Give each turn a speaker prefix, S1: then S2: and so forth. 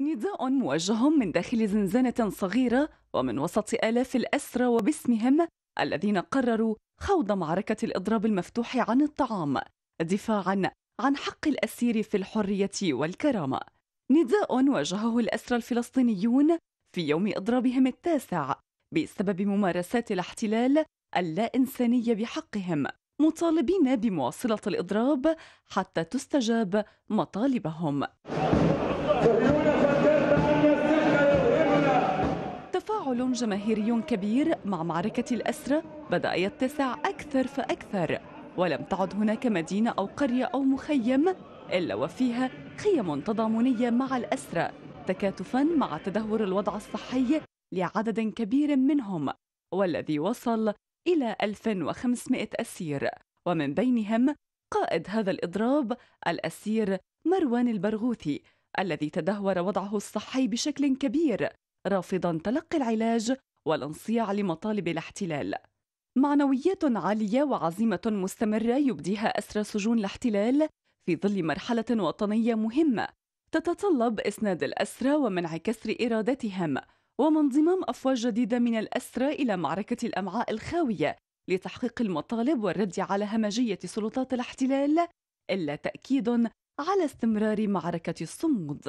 S1: نداء موجه من داخل زنزانة صغيرة ومن وسط آلاف الأسرى وباسمهم الذين قرروا خوض معركة الإضراب المفتوح عن الطعام دفاعا عن حق الأسير في الحرية والكرامة نداء واجهه الأسرى الفلسطينيون في يوم إضرابهم التاسع بسبب ممارسات الاحتلال اللا إنسانية بحقهم مطالبين بمواصلة الإضراب حتى تستجاب مطالبهم جماهيري كبير مع معركة الأسرة بدأ يتسع أكثر فأكثر ولم تعد هناك مدينة أو قرية أو مخيم إلا وفيها خيم تضامنية مع الأسرة تكاتفا مع تدهور الوضع الصحي لعدد كبير منهم والذي وصل إلى 1500 أسير ومن بينهم قائد هذا الإضراب الأسير مروان البرغوثي الذي تدهور وضعه الصحي بشكل كبير رافضا تلقي العلاج والانصياع لمطالب الاحتلال معنويات عالية وعزيمة مستمرة يبديها أسرى سجون الاحتلال في ظل مرحلة وطنية مهمة تتطلب إسناد الأسرى ومنع كسر إرادتهم ومنضمام أفواج جديدة من الأسرى إلى معركة الأمعاء الخاوية لتحقيق المطالب والرد على همجية سلطات الاحتلال إلا تأكيد على استمرار معركة الصمود